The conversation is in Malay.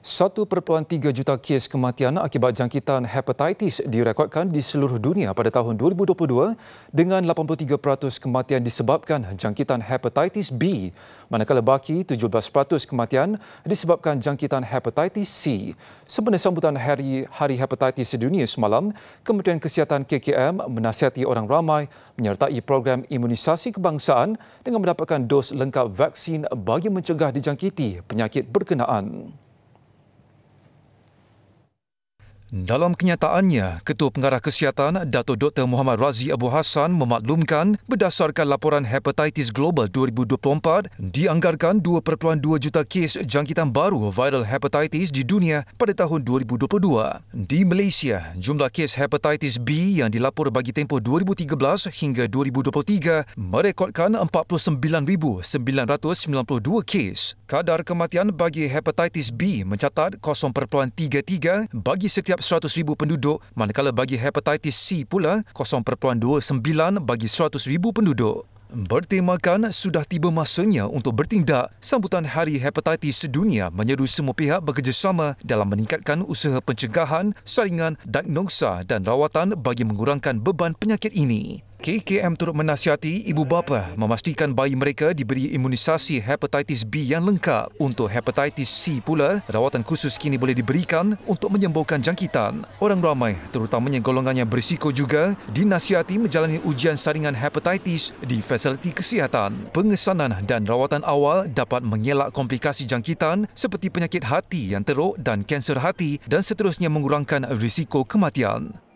1.3 juta kes kematian akibat jangkitan hepatitis direkodkan di seluruh dunia pada tahun 2022 dengan 83% kematian disebabkan jangkitan hepatitis B manakala baki 17% kematian disebabkan jangkitan hepatitis C. Sempena sambutan Hari Hari Hepatitis Sedunia semalam, Kementerian Kesihatan KKM menasihati orang ramai menyertai program imunisasi kebangsaan dengan mendapatkan dos lengkap vaksin bagi mencegah dijangkiti penyakit berkenaan. Dalam kenyataannya, Ketua Pengarah Kesihatan Dato Dr Muhammad Razi Abu Hassan memaklumkan berdasarkan laporan Hepatitis Global 2024 dianggarkan 2.2 juta kes jangkitan baru viral hepatitis di dunia pada tahun 2022. Di Malaysia, jumlah kes hepatitis B yang dilapor bagi tempoh 2013 hingga 2023 merekodkan 49,992 kes. Kadar kematian bagi hepatitis B mencatat 0.33 bagi setiap setiap ribu penduduk, manakala bagi hepatitis C pula 0.29 bagi 100 ribu penduduk. Bertemakan sudah tiba masanya untuk bertindak, sambutan Hari Hepatitis Sedunia menyeru semua pihak bekerjasama dalam meningkatkan usaha pencegahan, saringan, diagnosa dan rawatan bagi mengurangkan beban penyakit ini. KKM turut menasihati ibu bapa memastikan bayi mereka diberi imunisasi hepatitis B yang lengkap. Untuk hepatitis C pula, rawatan khusus kini boleh diberikan untuk menyembuhkan jangkitan. Orang ramai, terutamanya golongan yang berisiko juga, dinasihati menjalani ujian saringan hepatitis di fasiliti kesihatan. Pengesanan dan rawatan awal dapat mengelak komplikasi jangkitan seperti penyakit hati yang teruk dan kanser hati dan seterusnya mengurangkan risiko kematian.